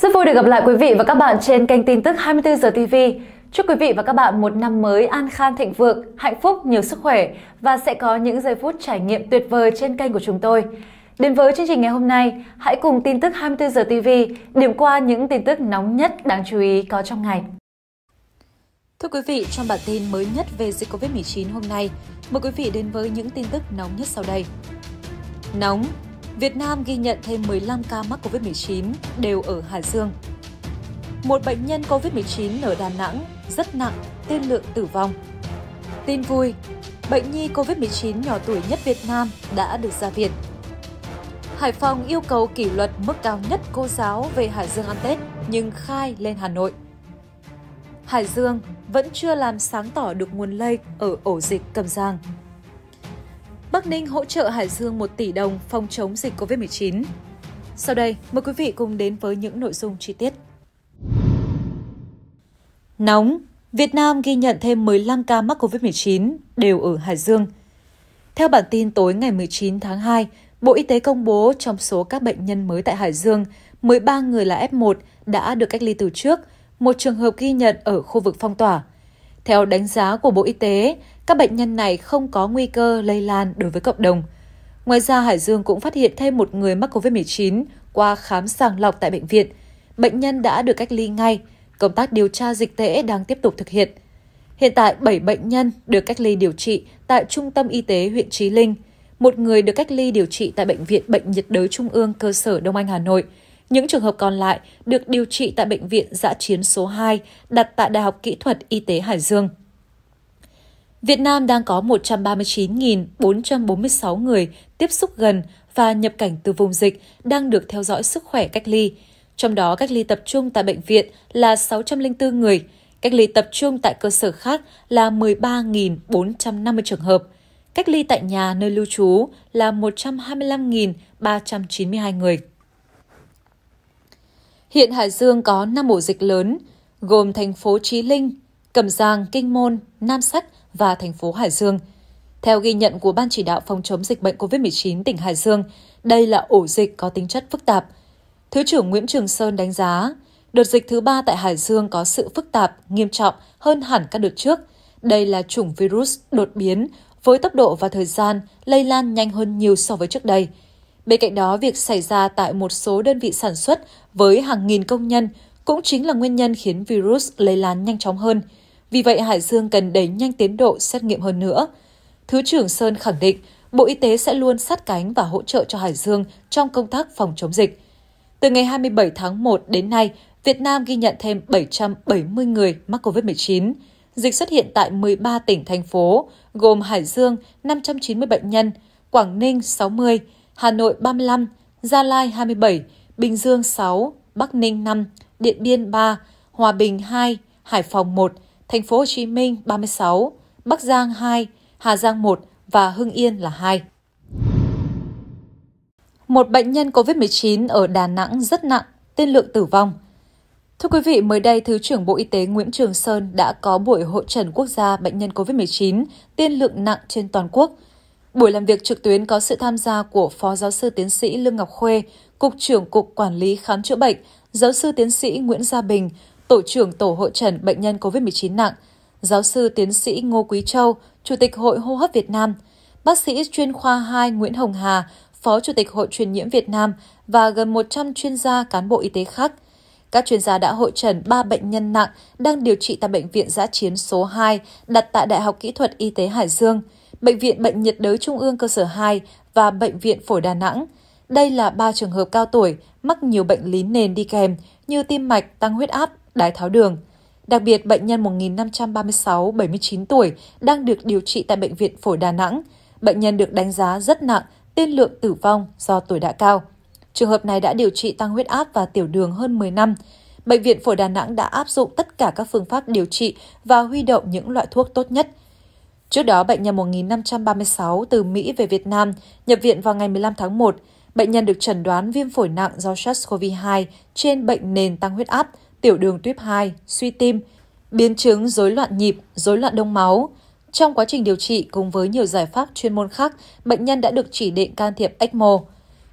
Rất vui được gặp lại quý vị và các bạn trên kênh tin tức 24 giờ TV. Chúc quý vị và các bạn một năm mới an khang thịnh vượng, hạnh phúc, nhiều sức khỏe và sẽ có những giây phút trải nghiệm tuyệt vời trên kênh của chúng tôi. Đến với chương trình ngày hôm nay, hãy cùng tin tức 24 giờ TV điểm qua những tin tức nóng nhất đáng chú ý có trong ngày. Thưa quý vị, trong bản tin mới nhất về dịch Covid-19 hôm nay, mời quý vị đến với những tin tức nóng nhất sau đây. Nóng, Việt Nam ghi nhận thêm 15 ca mắc COVID-19 đều ở Hải Dương. Một bệnh nhân COVID-19 ở Đà Nẵng rất nặng, tiên lượng tử vong. Tin vui, bệnh nhi COVID-19 nhỏ tuổi nhất Việt Nam đã được ra viện. Hải Phòng yêu cầu kỷ luật mức cao nhất cô giáo về Hải Dương ăn Tết nhưng khai lên Hà Nội. Hải Dương vẫn chưa làm sáng tỏ được nguồn lây ở ổ dịch Cầm Giang. Bắc Ninh hỗ trợ Hải Dương 1 tỷ đồng phòng chống dịch COVID-19. Sau đây, mời quý vị cùng đến với những nội dung chi tiết. Nóng, Việt Nam ghi nhận thêm 15 ca mắc COVID-19 đều ở Hải Dương. Theo bản tin tối ngày 19 tháng 2, Bộ Y tế công bố trong số các bệnh nhân mới tại Hải Dương, 13 người là F1 đã được cách ly từ trước, một trường hợp ghi nhận ở khu vực phong tỏa. Theo đánh giá của Bộ Y tế, các bệnh nhân này không có nguy cơ lây lan đối với cộng đồng. Ngoài ra, Hải Dương cũng phát hiện thêm một người mắc COVID-19 qua khám sàng lọc tại bệnh viện. Bệnh nhân đã được cách ly ngay, công tác điều tra dịch tễ đang tiếp tục thực hiện. Hiện tại, 7 bệnh nhân được cách ly điều trị tại Trung tâm Y tế huyện Trí Linh, một người được cách ly điều trị tại Bệnh viện Bệnh nhiệt đới Trung ương cơ sở Đông Anh Hà Nội. Những trường hợp còn lại được điều trị tại Bệnh viện Giã chiến số 2 đặt tại Đại học Kỹ thuật Y tế Hải Dương. Việt Nam đang có 139.446 người tiếp xúc gần và nhập cảnh từ vùng dịch đang được theo dõi sức khỏe cách ly. Trong đó, cách ly tập trung tại bệnh viện là 604 người, cách ly tập trung tại cơ sở khác là 13.450 trường hợp, cách ly tại nhà nơi lưu trú là 125.392 người. Hiện Hải Dương có 5 ổ dịch lớn, gồm thành phố Trí Linh, Cẩm Giang, Kinh Môn, Nam Sách và thành phố Hải Dương. Theo ghi nhận của Ban chỉ đạo phòng chống dịch bệnh COVID-19 tỉnh Hải Dương, đây là ổ dịch có tính chất phức tạp. Thứ trưởng Nguyễn Trường Sơn đánh giá, đợt dịch thứ ba tại Hải Dương có sự phức tạp, nghiêm trọng hơn hẳn các đợt trước. Đây là chủng virus đột biến với tốc độ và thời gian lây lan nhanh hơn nhiều so với trước đây. Bên cạnh đó, việc xảy ra tại một số đơn vị sản xuất với hàng nghìn công nhân cũng chính là nguyên nhân khiến virus lây lan nhanh chóng hơn. Vì vậy, Hải Dương cần đẩy nhanh tiến độ xét nghiệm hơn nữa. Thứ trưởng Sơn khẳng định, Bộ Y tế sẽ luôn sát cánh và hỗ trợ cho Hải Dương trong công tác phòng chống dịch. Từ ngày 27 tháng 1 đến nay, Việt Nam ghi nhận thêm 770 người mắc COVID-19. Dịch xuất hiện tại 13 tỉnh, thành phố, gồm Hải Dương 590 bệnh nhân, Quảng Ninh 60, Hà Nội 35, Gia Lai 27, Bình Dương 6, Bắc Ninh 5, Điện Biên 3, Hòa Bình 2, Hải Phòng 1, Thành phố Hồ Chí Minh 36, Bắc Giang 2, Hà Giang 1 và Hưng Yên là 2. Một bệnh nhân COVID-19 ở Đà Nẵng rất nặng, tiên lượng tử vong. Thưa quý vị, mới đây Thứ trưởng Bộ Y tế Nguyễn Trường Sơn đã có buổi hội trần quốc gia bệnh nhân COVID-19 tiên lượng nặng trên toàn quốc. Buổi làm việc trực tuyến có sự tham gia của Phó Giáo sư Tiến sĩ Lương Ngọc Khuê, Cục trưởng Cục Quản lý Khám chữa bệnh, Giáo sư Tiến sĩ Nguyễn Gia Bình, Tổ trưởng Tổ hội trần bệnh nhân COVID-19 nặng, giáo sư tiến sĩ Ngô Quý Châu, Chủ tịch Hội Hô hấp Việt Nam, bác sĩ chuyên khoa 2 Nguyễn Hồng Hà, Phó Chủ tịch Hội truyền nhiễm Việt Nam và gần 100 chuyên gia cán bộ y tế khác. Các chuyên gia đã hội trần 3 bệnh nhân nặng đang điều trị tại Bệnh viện Giã chiến số 2 đặt tại Đại học Kỹ thuật Y tế Hải Dương, Bệnh viện Bệnh nhiệt đới Trung ương cơ sở 2 và Bệnh viện Phổi Đà Nẵng. Đây là 3 trường hợp cao tuổi mắc nhiều bệnh lý nền đi kèm như tim mạch, tăng huyết áp, đái tháo đường. Đặc biệt, bệnh nhân 1536, 79 tuổi đang được điều trị tại Bệnh viện Phổi Đà Nẵng. Bệnh nhân được đánh giá rất nặng, tiên lượng tử vong do tuổi đã cao. Trường hợp này đã điều trị tăng huyết áp và tiểu đường hơn 10 năm. Bệnh viện Phổi Đà Nẵng đã áp dụng tất cả các phương pháp điều trị và huy động những loại thuốc tốt nhất. Trước đó, bệnh nhân 1536 từ Mỹ về Việt Nam nhập viện vào ngày 15 tháng 1. Bệnh nhân được chẩn đoán viêm phổi nặng do SARS-CoV-2 trên bệnh nền tăng huyết áp, tiểu đường tuyếp 2, suy tim, biến chứng rối loạn nhịp, rối loạn đông máu. Trong quá trình điều trị cùng với nhiều giải pháp chuyên môn khác, bệnh nhân đã được chỉ định can thiệp ECMO.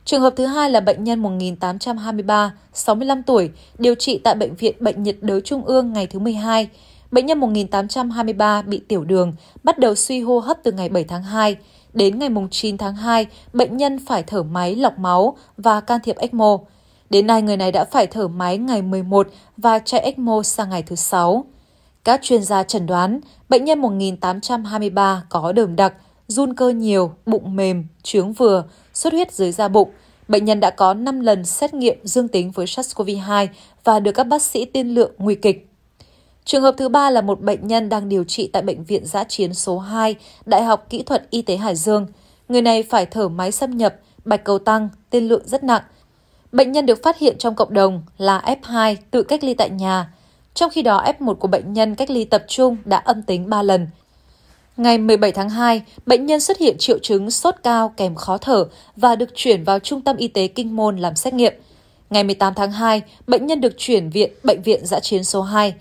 Trường hợp thứ hai là bệnh nhân 1823, 65 tuổi, điều trị tại Bệnh viện Bệnh nhiệt đới Trung ương ngày thứ 12. Bệnh nhân 1823 bị tiểu đường, bắt đầu suy hô hấp từ ngày 7 tháng 2. Đến ngày 9 tháng 2, bệnh nhân phải thở máy lọc máu và can thiệp ECMO. Đến nay, người này đã phải thở máy ngày 11 và chạy ECMO sang ngày thứ 6. Các chuyên gia chẩn đoán, bệnh nhân 1823 có đờm đặc, run cơ nhiều, bụng mềm, trướng vừa, xuất huyết dưới da bụng. Bệnh nhân đã có 5 lần xét nghiệm dương tính với SARS-CoV-2 và được các bác sĩ tiên lượng nguy kịch. Trường hợp thứ ba là một bệnh nhân đang điều trị tại Bệnh viện Giã Chiến số 2, Đại học Kỹ thuật Y tế Hải Dương. Người này phải thở máy xâm nhập, bạch cầu tăng, tiên lượng rất nặng, Bệnh nhân được phát hiện trong cộng đồng là F2 tự cách ly tại nhà, trong khi đó F1 của bệnh nhân cách ly tập trung đã âm tính 3 lần. Ngày 17 tháng 2, bệnh nhân xuất hiện triệu chứng sốt cao kèm khó thở và được chuyển vào Trung tâm Y tế Kinh Môn làm xét nghiệm. Ngày 18 tháng 2, bệnh nhân được chuyển viện Bệnh viện giã chiến số 2.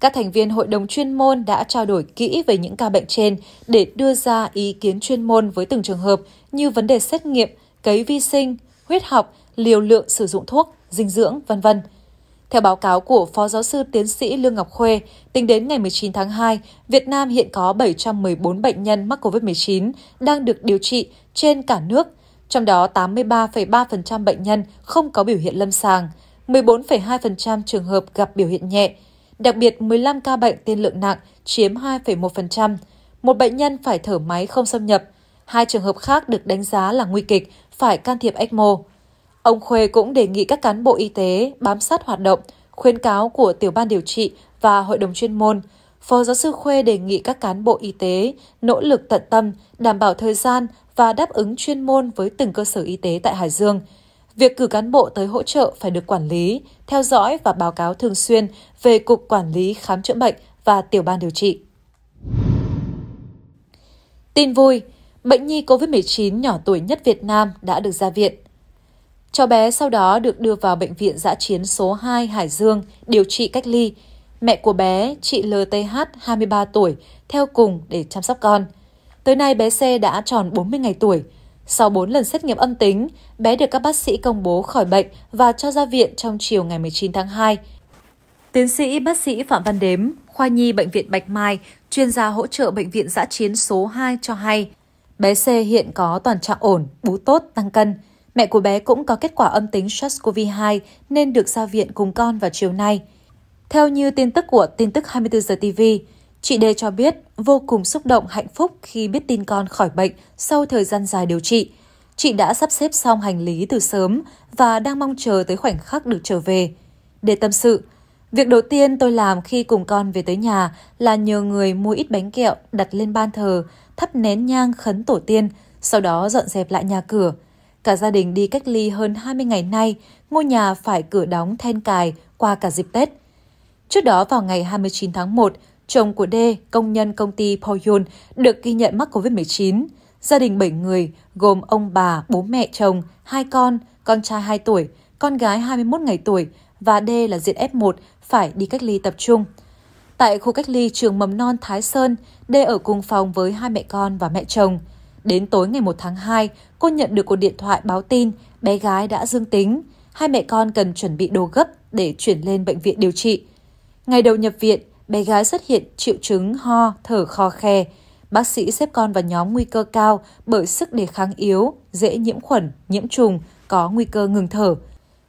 Các thành viên hội đồng chuyên môn đã trao đổi kỹ về những ca bệnh trên để đưa ra ý kiến chuyên môn với từng trường hợp như vấn đề xét nghiệm, cấy vi sinh, huyết học, liều lượng sử dụng thuốc, dinh dưỡng, vân vân. Theo báo cáo của Phó Giáo sư Tiến sĩ Lương Ngọc Khuê, tính đến ngày 19 tháng 2, Việt Nam hiện có 714 bệnh nhân mắc COVID-19 đang được điều trị trên cả nước, trong đó 83,3% bệnh nhân không có biểu hiện lâm sàng, 14,2% trường hợp gặp biểu hiện nhẹ, đặc biệt 15 ca bệnh tiên lượng nặng chiếm 2,1%, một bệnh nhân phải thở máy không xâm nhập, hai trường hợp khác được đánh giá là nguy kịch, phải can thiệp ECMO. Ông Khuê cũng đề nghị các cán bộ y tế bám sát hoạt động, khuyến cáo của tiểu ban điều trị và hội đồng chuyên môn. Phó giáo sư Khuê đề nghị các cán bộ y tế nỗ lực tận tâm, đảm bảo thời gian và đáp ứng chuyên môn với từng cơ sở y tế tại Hải Dương. Việc cử cán bộ tới hỗ trợ phải được quản lý, theo dõi và báo cáo thường xuyên về Cục Quản lý Khám chữa bệnh và Tiểu ban điều trị. Tin vui, bệnh nhi COVID-19 nhỏ tuổi nhất Việt Nam đã được ra viện – Cháu bé sau đó được đưa vào bệnh viện giã chiến số 2 Hải Dương điều trị cách ly. Mẹ của bé, chị LTH 23 tuổi, theo cùng để chăm sóc con. Tới nay bé C đã tròn 40 ngày tuổi. Sau 4 lần xét nghiệm âm tính, bé được các bác sĩ công bố khỏi bệnh và cho ra viện trong chiều ngày 19 tháng 2. Tiến sĩ bác sĩ Phạm Văn Đếm, khoa nhi Bệnh viện Bạch Mai, chuyên gia hỗ trợ Bệnh viện giã chiến số 2 cho hay, bé C hiện có toàn trạng ổn, bú tốt, tăng cân, Mẹ của bé cũng có kết quả âm tính SARS-CoV-2 nên được ra viện cùng con vào chiều nay. Theo như tin tức của tin tức 24 giờ TV, chị Đê cho biết vô cùng xúc động hạnh phúc khi biết tin con khỏi bệnh sau thời gian dài điều trị. Chị đã sắp xếp xong hành lý từ sớm và đang mong chờ tới khoảnh khắc được trở về. Để tâm sự, Việc đầu tiên tôi làm khi cùng con về tới nhà là nhờ người mua ít bánh kẹo đặt lên ban thờ, thắp nén nhang khấn tổ tiên, sau đó dọn dẹp lại nhà cửa. Cả gia đình đi cách ly hơn 20 ngày nay, ngôi nhà phải cửa đóng then cài qua cả dịp Tết. Trước đó vào ngày 29 tháng 1, chồng của D, công nhân công ty Poyun, được ghi nhận mắc COVID-19. Gia đình 7 người, gồm ông bà, bố mẹ chồng, hai con, con trai 2 tuổi, con gái 21 ngày tuổi và D là diện F1 phải đi cách ly tập trung. Tại khu cách ly trường mầm non Thái Sơn, D ở cùng phòng với hai mẹ con và mẹ chồng. Đến tối ngày 1 tháng 2, cô nhận được cuộc điện thoại báo tin bé gái đã dương tính. Hai mẹ con cần chuẩn bị đồ gấp để chuyển lên bệnh viện điều trị. Ngày đầu nhập viện, bé gái xuất hiện triệu chứng ho, thở khò khè. Bác sĩ xếp con vào nhóm nguy cơ cao bởi sức đề kháng yếu, dễ nhiễm khuẩn, nhiễm trùng, có nguy cơ ngừng thở.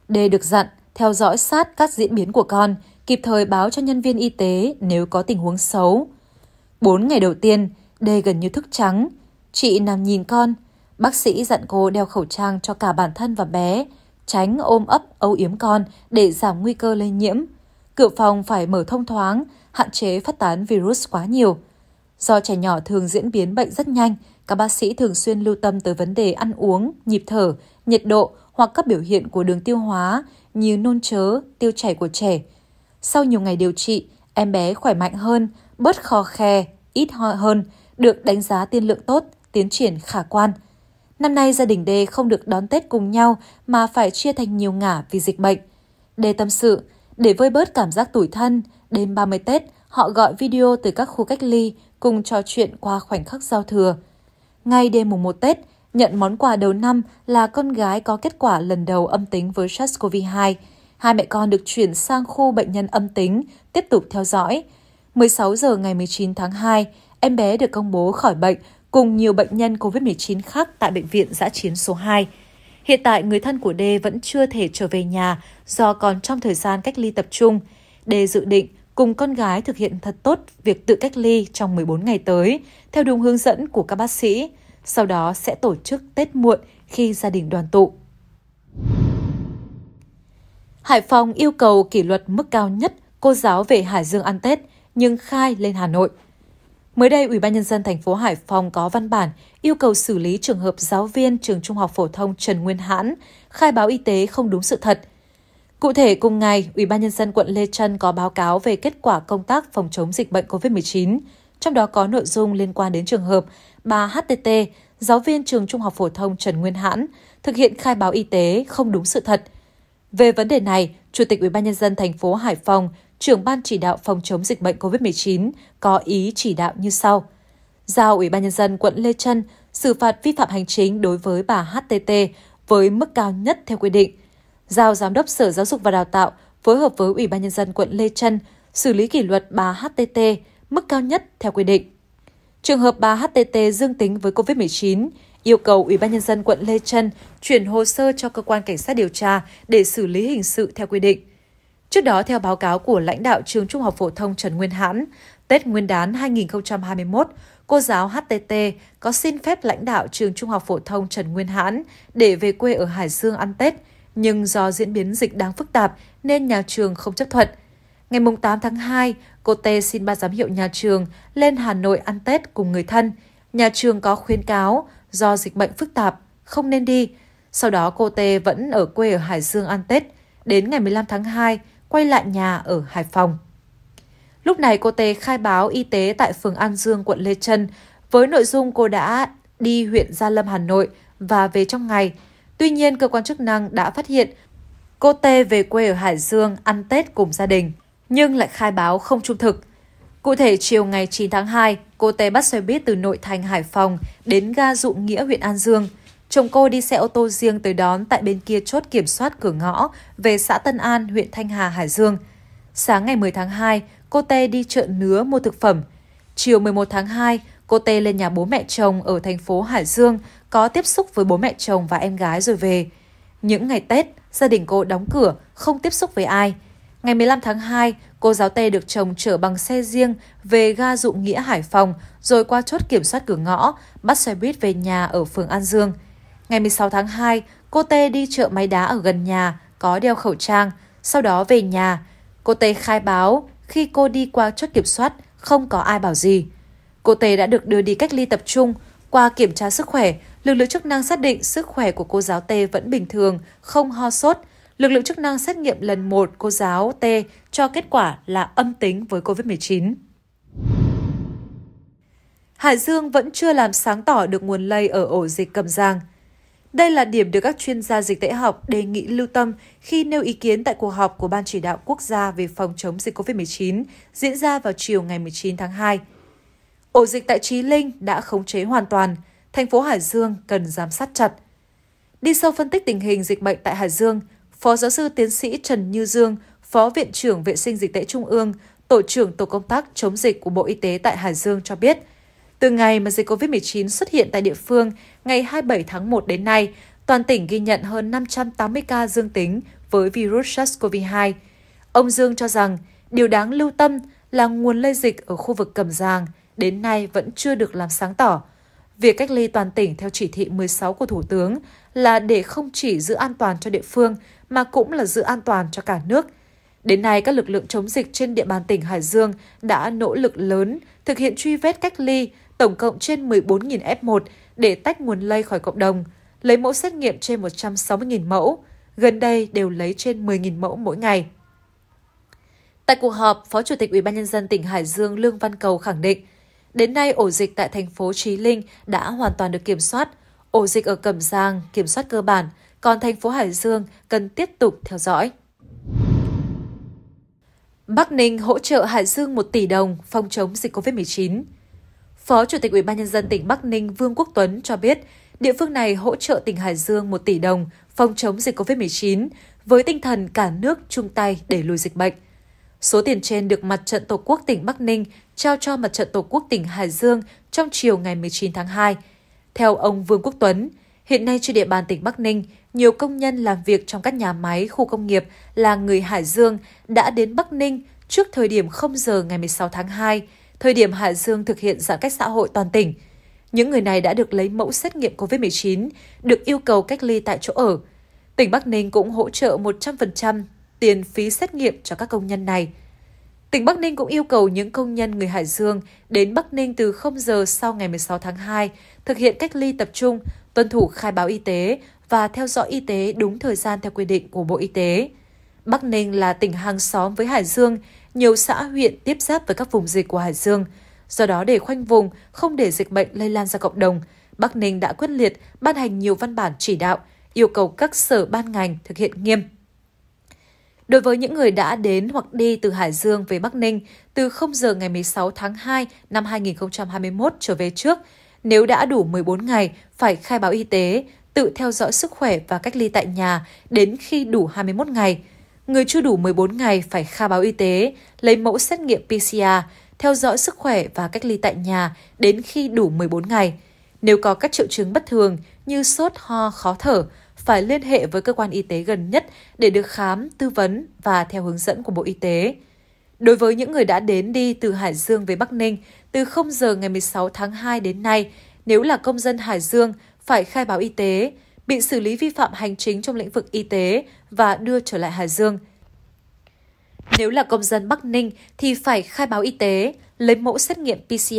Đề được dặn theo dõi sát các diễn biến của con, kịp thời báo cho nhân viên y tế nếu có tình huống xấu. 4 ngày đầu tiên, Đê gần như thức trắng, Chị nằm nhìn con, bác sĩ dặn cô đeo khẩu trang cho cả bản thân và bé, tránh ôm ấp âu yếm con để giảm nguy cơ lây nhiễm. Cửa phòng phải mở thông thoáng, hạn chế phát tán virus quá nhiều. Do trẻ nhỏ thường diễn biến bệnh rất nhanh, các bác sĩ thường xuyên lưu tâm tới vấn đề ăn uống, nhịp thở, nhiệt độ hoặc các biểu hiện của đường tiêu hóa như nôn chớ, tiêu chảy của trẻ. Sau nhiều ngày điều trị, em bé khỏe mạnh hơn, bớt khò khe, ít ho hơn, được đánh giá tiên lượng tốt – tiến triển khả quan. Năm nay gia đình đê không được đón Tết cùng nhau mà phải chia thành nhiều ngả vì dịch bệnh. D tâm sự, để vơi bớt cảm giác tủi thân, đêm 30 Tết, họ gọi video từ các khu cách ly cùng trò chuyện qua khoảnh khắc giao thừa. Ngay đêm mùng 1 Tết, nhận món quà đầu năm là con gái có kết quả lần đầu âm tính với SARS-CoV-2. Hai mẹ con được chuyển sang khu bệnh nhân âm tính, tiếp tục theo dõi. 16 giờ ngày 19 tháng 2, em bé được công bố khỏi bệnh cùng nhiều bệnh nhân COVID-19 khác tại Bệnh viện Giã Chiến số 2. Hiện tại, người thân của D vẫn chưa thể trở về nhà do còn trong thời gian cách ly tập trung. D dự định cùng con gái thực hiện thật tốt việc tự cách ly trong 14 ngày tới, theo đúng hướng dẫn của các bác sĩ. Sau đó sẽ tổ chức Tết muộn khi gia đình đoàn tụ. Hải Phòng yêu cầu kỷ luật mức cao nhất cô giáo về Hải Dương ăn Tết, nhưng khai lên Hà Nội – Mới đây, Ủy ban nhân dân thành phố Hải Phòng có văn bản yêu cầu xử lý trường hợp giáo viên trường Trung học phổ thông Trần Nguyên Hãn khai báo y tế không đúng sự thật. Cụ thể cùng ngày, Ủy ban nhân dân quận Lê Chân có báo cáo về kết quả công tác phòng chống dịch bệnh COVID-19, trong đó có nội dung liên quan đến trường hợp bà HTT, giáo viên trường Trung học phổ thông Trần Nguyên Hãn, thực hiện khai báo y tế không đúng sự thật. Về vấn đề này, Chủ tịch Ủy ban nhân dân thành phố Hải Phòng trưởng ban chỉ đạo phòng chống dịch bệnh COVID-19 có ý chỉ đạo như sau. Giao Ủy ban Nhân dân quận Lê Trân xử phạt vi phạm hành chính đối với bà HTT với mức cao nhất theo quy định. Giao Giám đốc Sở Giáo dục và Đào tạo phối hợp với Ủy ban Nhân dân quận Lê Trân xử lý kỷ luật bà HTT mức cao nhất theo quy định. Trường hợp bà HTT dương tính với COVID-19, yêu cầu Ủy ban Nhân dân quận Lê Trân chuyển hồ sơ cho cơ quan cảnh sát điều tra để xử lý hình sự theo quy định. Trước đó, theo báo cáo của lãnh đạo trường Trung học Phổ thông Trần Nguyên Hãn, Tết Nguyên đán 2021, cô giáo HTT có xin phép lãnh đạo trường Trung học Phổ thông Trần Nguyên Hãn để về quê ở Hải Dương ăn Tết, nhưng do diễn biến dịch đang phức tạp nên nhà trường không chấp thuận. Ngày 8 tháng 2, cô T xin ban giám hiệu nhà trường lên Hà Nội ăn Tết cùng người thân. Nhà trường có khuyến cáo do dịch bệnh phức tạp, không nên đi. Sau đó cô T vẫn ở quê ở Hải Dương ăn Tết. Đến ngày 15 tháng 2, quay lại nhà ở Hải Phòng. Lúc này cô Tê khai báo y tế tại phường An Dương, quận Lê Trân với nội dung cô đã đi huyện Gia Lâm, Hà Nội và về trong ngày. Tuy nhiên, cơ quan chức năng đã phát hiện cô Tê về quê ở Hải Dương ăn Tết cùng gia đình, nhưng lại khai báo không trung thực. Cụ thể, chiều ngày 9 tháng 2, cô Tê bắt xe buýt từ nội thành Hải Phòng đến ga Dụ Nghĩa huyện An Dương – Chồng cô đi xe ô tô riêng tới đón tại bên kia chốt kiểm soát cửa ngõ về xã Tân An, huyện Thanh Hà, Hải Dương. Sáng ngày 10 tháng 2, cô Tê đi chợ nứa mua thực phẩm. Chiều 11 tháng 2, cô Tê lên nhà bố mẹ chồng ở thành phố Hải Dương, có tiếp xúc với bố mẹ chồng và em gái rồi về. Những ngày Tết, gia đình cô đóng cửa, không tiếp xúc với ai. Ngày 15 tháng 2, cô giáo Tê được chồng chở bằng xe riêng về ga Dụng Nghĩa Hải Phòng, rồi qua chốt kiểm soát cửa ngõ, bắt xe buýt về nhà ở phường An Dương. Ngày 16 tháng 2, cô Tê đi chợ máy đá ở gần nhà, có đeo khẩu trang, sau đó về nhà. Cô Tê khai báo khi cô đi qua chốt kiểm soát, không có ai bảo gì. Cô Tê đã được đưa đi cách ly tập trung. Qua kiểm tra sức khỏe, lực lượng chức năng xác định sức khỏe của cô giáo Tê vẫn bình thường, không ho sốt. Lực lượng chức năng xét nghiệm lần một cô giáo Tê cho kết quả là âm tính với COVID-19. Hải Dương vẫn chưa làm sáng tỏ được nguồn lây ở ổ dịch Cẩm Giang – đây là điểm được các chuyên gia dịch tễ học đề nghị lưu tâm khi nêu ý kiến tại cuộc họp của Ban Chỉ đạo Quốc gia về phòng chống dịch COVID-19 diễn ra vào chiều ngày 19 tháng 2. Ổ dịch tại Trí Linh đã khống chế hoàn toàn, thành phố Hải Dương cần giám sát chặt. Đi sâu phân tích tình hình dịch bệnh tại Hải Dương, Phó giáo sư tiến sĩ Trần Như Dương, Phó Viện trưởng Vệ sinh Dịch tễ Trung ương, Tổ trưởng Tổ công tác chống dịch của Bộ Y tế tại Hải Dương cho biết – từ ngày mà dịch COVID-19 xuất hiện tại địa phương, ngày 27 tháng 1 đến nay, toàn tỉnh ghi nhận hơn 580 ca dương tính với virus SARS-CoV-2. Ông Dương cho rằng, điều đáng lưu tâm là nguồn lây dịch ở khu vực Cẩm Giàng đến nay vẫn chưa được làm sáng tỏ. Việc cách ly toàn tỉnh theo chỉ thị 16 của Thủ tướng là để không chỉ giữ an toàn cho địa phương mà cũng là giữ an toàn cho cả nước. Đến nay, các lực lượng chống dịch trên địa bàn tỉnh Hải Dương đã nỗ lực lớn thực hiện truy vết cách ly, tổng cộng trên 14.000 F1 để tách nguồn lây khỏi cộng đồng, lấy mẫu xét nghiệm trên 160.000 mẫu, gần đây đều lấy trên 10.000 mẫu mỗi ngày. Tại cuộc họp, Phó Chủ tịch ủy ban nhân dân tỉnh Hải Dương Lương Văn Cầu khẳng định, đến nay ổ dịch tại thành phố Trí Linh đã hoàn toàn được kiểm soát, ổ dịch ở Cẩm Giang kiểm soát cơ bản, còn thành phố Hải Dương cần tiếp tục theo dõi. Bắc Ninh hỗ trợ Hải Dương 1 tỷ đồng phòng chống dịch COVID-19. Phó Chủ tịch Ủy ban Nhân dân tỉnh Bắc Ninh Vương Quốc Tuấn cho biết, địa phương này hỗ trợ tỉnh Hải Dương 1 tỷ đồng phòng chống dịch COVID-19 với tinh thần cả nước chung tay để lùi dịch bệnh. Số tiền trên được Mặt trận Tổ quốc tỉnh Bắc Ninh trao cho Mặt trận Tổ quốc tỉnh Hải Dương trong chiều ngày 19 tháng 2. Theo ông Vương Quốc Tuấn, hiện nay trên địa bàn tỉnh Bắc Ninh nhiều công nhân làm việc trong các nhà máy, khu công nghiệp là người Hải Dương đã đến Bắc Ninh trước thời điểm 0 giờ ngày 16 tháng 2, thời điểm Hải Dương thực hiện giãn cách xã hội toàn tỉnh. Những người này đã được lấy mẫu xét nghiệm COVID-19, được yêu cầu cách ly tại chỗ ở. Tỉnh Bắc Ninh cũng hỗ trợ 100% tiền phí xét nghiệm cho các công nhân này. Tỉnh Bắc Ninh cũng yêu cầu những công nhân người Hải Dương đến Bắc Ninh từ 0 giờ sau ngày 16 tháng 2 thực hiện cách ly tập trung, tuân thủ khai báo y tế và theo dõi y tế đúng thời gian theo quy định của Bộ Y tế. Bắc Ninh là tỉnh hàng xóm với Hải Dương, nhiều xã huyện tiếp giáp với các vùng dịch của Hải Dương. Do đó để khoanh vùng, không để dịch bệnh lây lan ra cộng đồng, Bắc Ninh đã quyết liệt ban hành nhiều văn bản chỉ đạo, yêu cầu các sở ban ngành thực hiện nghiêm. Đối với những người đã đến hoặc đi từ Hải Dương về Bắc Ninh từ 0 giờ ngày 16 tháng 2 năm 2021 trở về trước, nếu đã đủ 14 ngày phải khai báo y tế, tự theo dõi sức khỏe và cách ly tại nhà đến khi đủ 21 ngày. Người chưa đủ 14 ngày phải khai báo y tế, lấy mẫu xét nghiệm PCR, theo dõi sức khỏe và cách ly tại nhà đến khi đủ 14 ngày. Nếu có các triệu chứng bất thường như sốt, ho, khó thở, phải liên hệ với cơ quan y tế gần nhất để được khám, tư vấn và theo hướng dẫn của Bộ Y tế. Đối với những người đã đến đi từ Hải Dương về Bắc Ninh từ 0 giờ ngày 16 tháng 2 đến nay, nếu là công dân Hải Dương phải khai báo y tế, bị xử lý vi phạm hành chính trong lĩnh vực y tế và đưa trở lại Hải Dương. Nếu là công dân Bắc Ninh thì phải khai báo y tế, lấy mẫu xét nghiệm PCR,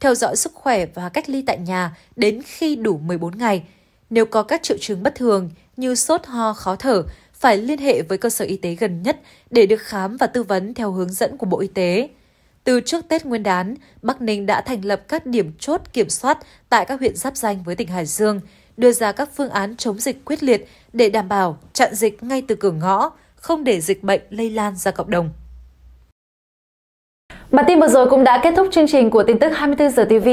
theo dõi sức khỏe và cách ly tại nhà đến khi đủ 14 ngày. Nếu có các triệu chứng bất thường như sốt ho khó thở, phải liên hệ với cơ sở y tế gần nhất để được khám và tư vấn theo hướng dẫn của Bộ Y tế. Từ trước Tết Nguyên đán, Bắc Ninh đã thành lập các điểm chốt kiểm soát tại các huyện giáp danh với tỉnh Hải Dương, đưa ra các phương án chống dịch quyết liệt để đảm bảo chặn dịch ngay từ cửa ngõ, không để dịch bệnh lây lan ra cộng đồng. Bản tin vừa rồi cũng đã kết thúc chương trình của tin tức 24 giờ TV.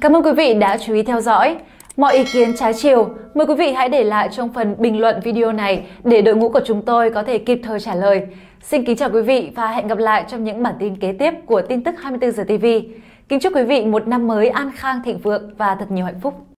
Cảm ơn quý vị đã chú ý theo dõi. Mọi ý kiến trái chiều, mời quý vị hãy để lại trong phần bình luận video này để đội ngũ của chúng tôi có thể kịp thời trả lời. Xin kính chào quý vị và hẹn gặp lại trong những bản tin kế tiếp của tin tức 24 giờ TV. Kính chúc quý vị một năm mới an khang thịnh vượng và thật nhiều hạnh phúc.